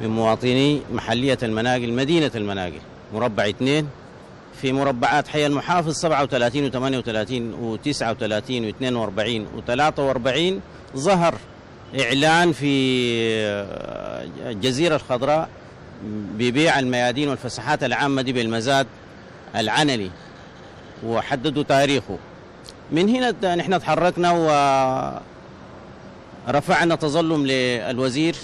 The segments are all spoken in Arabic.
من مواطني محلية المناقل مدينة المناقل مربع اثنين في مربعات حي المحافظ 37 و38 و39 و42 و43 ظهر إعلان في الجزيرة آه، الخضراء ببيع الميادين والفسحات العامة دي بالمزاد العنلي وحددوا تاريخه من هنا نحن تحركنا ورفعنا تظلم للوزير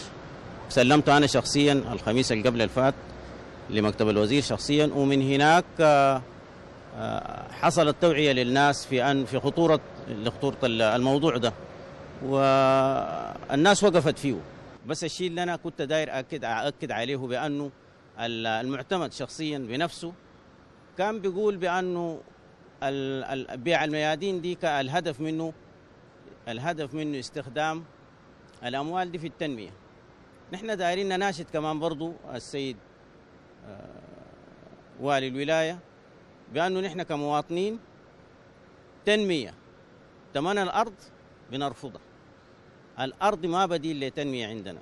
سلمت أنا شخصيا الخميس اللي قبل الفات لمكتب الوزير شخصيا ومن هناك آه، آه، حصلت توعية للناس في أن في خطورة لخطورة الموضوع ده والناس وقفت فيه بس الشيء اللي أنا كنت داير أكد أكد عليه بأنه المعتمد شخصيا بنفسه كان بيقول بأنه بيع الميادين دي الهدف منه الهدف منه استخدام الأموال دي في التنمية نحن دايرين نناشد كمان برضو السيد آه، والي الولاية بأنه نحن كمواطنين تنمية تمن الأرض بنرفضها الأرض ما بديل لتنمية عندنا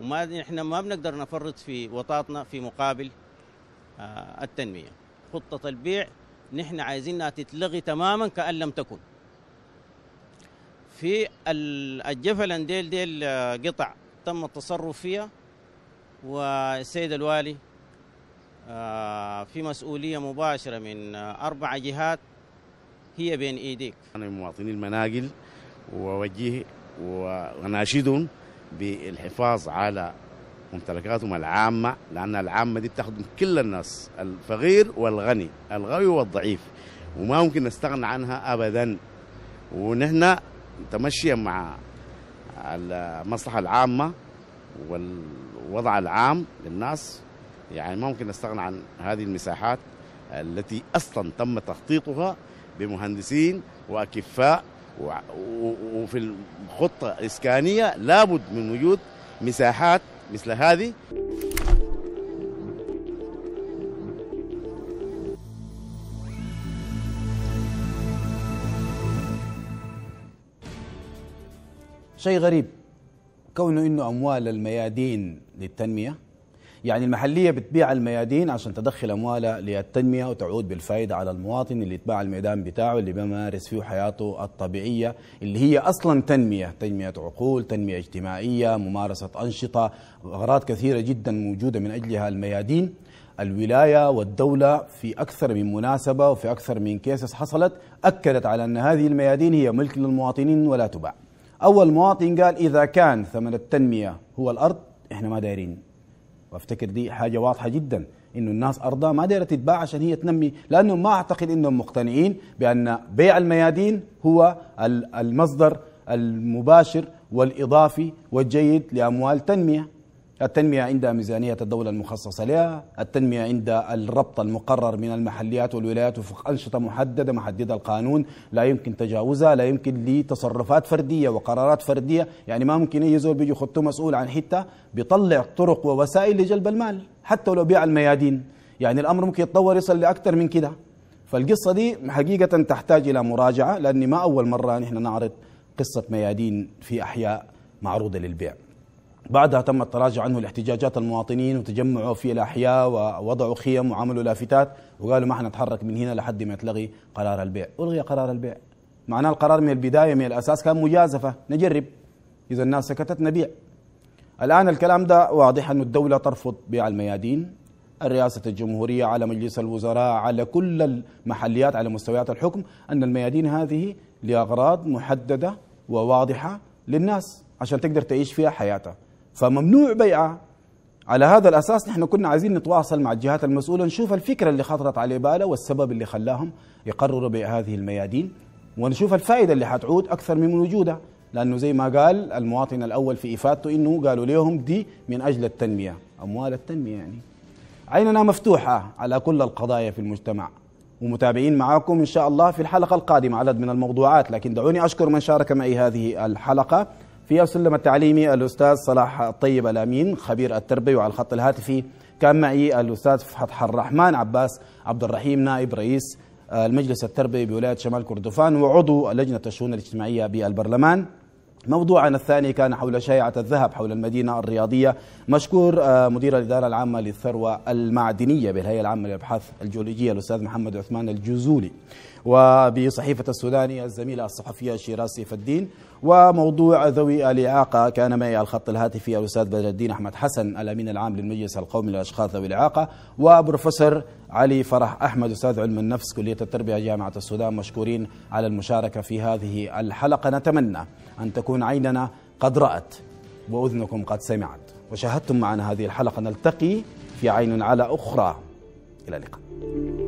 وما نحن ما بنقدر نفرط في وطاطنا في مقابل آه، التنمية خطة البيع نحن عايزينها تتلغي تماما كأن لم تكن في الجفل ديل ديل آه، قطع تم التصرف فيها والسيد الوالي آه، في مسؤولية مباشرة من أربع جهات هي بين إيديك أنا من مواطني المناقل ووجه واناشدهم بالحفاظ على ممتلكاتهم العامة لأن العامة دي بتخدم كل الناس الفقير والغني الغوي والضعيف وما ممكن نستغنى عنها أبدا ونحن تمشيا مع المصلحة العامة والوضع العام للناس يعني ممكن نستغنى عن هذه المساحات التي أصلا تم تخطيطها بمهندسين وأكفاء وفي الخطة الإسكانية لابد من وجود مساحات مثل هذه شيء غريب كونه انه اموال الميادين للتنميه يعني المحليه بتبيع الميادين عشان تدخل اموالها للتنميه وتعود بالفائده على المواطن اللي يتباع الميدان بتاعه اللي بيمارس فيه حياته الطبيعيه اللي هي اصلا تنميه، تنميه عقول، تنميه اجتماعيه، ممارسه انشطه، اغراض كثيره جدا موجوده من اجلها الميادين. الولايه والدوله في اكثر من مناسبه وفي اكثر من كيسس حصلت اكدت على ان هذه الميادين هي ملك للمواطنين ولا تباع. أول مواطن قال إذا كان ثمن التنمية هو الأرض إحنا ما دايرين وافتكر دي حاجة واضحة جدا إنه الناس أرضها ما دايرة تتباع عشان هي تنمي لأنهم ما أعتقد إنهم مقتنعين بأن بيع الميادين هو المصدر المباشر والإضافي والجيد لأموال تنمية التنمية عند ميزانية الدولة المخصصة لها التنمية عند الربط المقرر من المحليات والولايات وفق أنشطة محددة محددة القانون لا يمكن تجاوزها لا يمكن لتصرفات فردية وقرارات فردية يعني ما ممكن أي زول بيجي خطه مسؤول عن حتة بيطلع طرق ووسائل لجلب المال حتى لو بيع الميادين يعني الأمر ممكن يتطور يصل لأكثر من كده فالقصة دي حقيقة تحتاج إلى مراجعة لأني ما أول مرة نحن نعرض قصة ميادين في أحياء معروضة للبيع بعدها تم التراجع عنه لاحتجاجات المواطنين وتجمعوا في الأحياء ووضعوا خيم وعملوا لافتات وقالوا ما حنتحرك من هنا لحد ما يتلغي قرار البيع ألغي قرار البيع معناه القرار من البداية من الأساس كان مجازفة نجرب إذا الناس سكتت نبيع الآن الكلام ده واضح انه الدولة ترفض بيع الميادين الرئاسة الجمهورية على مجلس الوزراء على كل المحليات على مستويات الحكم أن الميادين هذه لأغراض محددة وواضحة للناس عشان تقدر تعيش فيها حياتها فممنوع بيعها على هذا الأساس نحن كنا عايزين نتواصل مع الجهات المسؤولة نشوف الفكرة اللي خطرت على بالها والسبب اللي خلاهم يقرروا بيع هذه الميادين ونشوف الفائدة اللي حتعود أكثر من وجودها لأنه زي ما قال المواطن الأول في إفادته إنه قالوا لهم دي من أجل التنمية أموال التنمية يعني عيننا مفتوحة على كل القضايا في المجتمع ومتابعين معاكم إن شاء الله في الحلقة القادمة عدد من الموضوعات لكن دعوني أشكر من شارك معي هذه الحلقة في السلم التعليمي الأستاذ صلاح الطيب الأمين خبير التربية وعلى الخط الهاتفي كان معي الأستاذ فتح الرحمن عباس عبد الرحيم نائب رئيس آه، المجلس التربوي بولاية شمال كردفان وعضو لجنة الشؤون الاجتماعية بالبرلمان موضوعنا الثاني كان حول شائعة الذهب حول المدينة الرياضية مشكور آه، مدير الإدارة العامة للثروة المعدنية بالهيئة العامة للأبحاث الجيولوجية الأستاذ محمد عثمان الجزولي وبصحيفة السوداني الزميلة الصحفية سيف الدين وموضوع ذوي الإعاقة كان معي الخط الهاتفي الأستاذ بدر الدين أحمد حسن الأمين العام للمجلس القومي للأشخاص ذوي الإعاقة وبروفيسور علي فرح أحمد أستاذ علم النفس كلية التربية جامعة السودان مشكورين على المشاركة في هذه الحلقة نتمنى أن تكون عيننا قد رأت وأذنكم قد سمعت وشاهدتم معنا هذه الحلقة نلتقي في عين على أخرى إلى اللقاء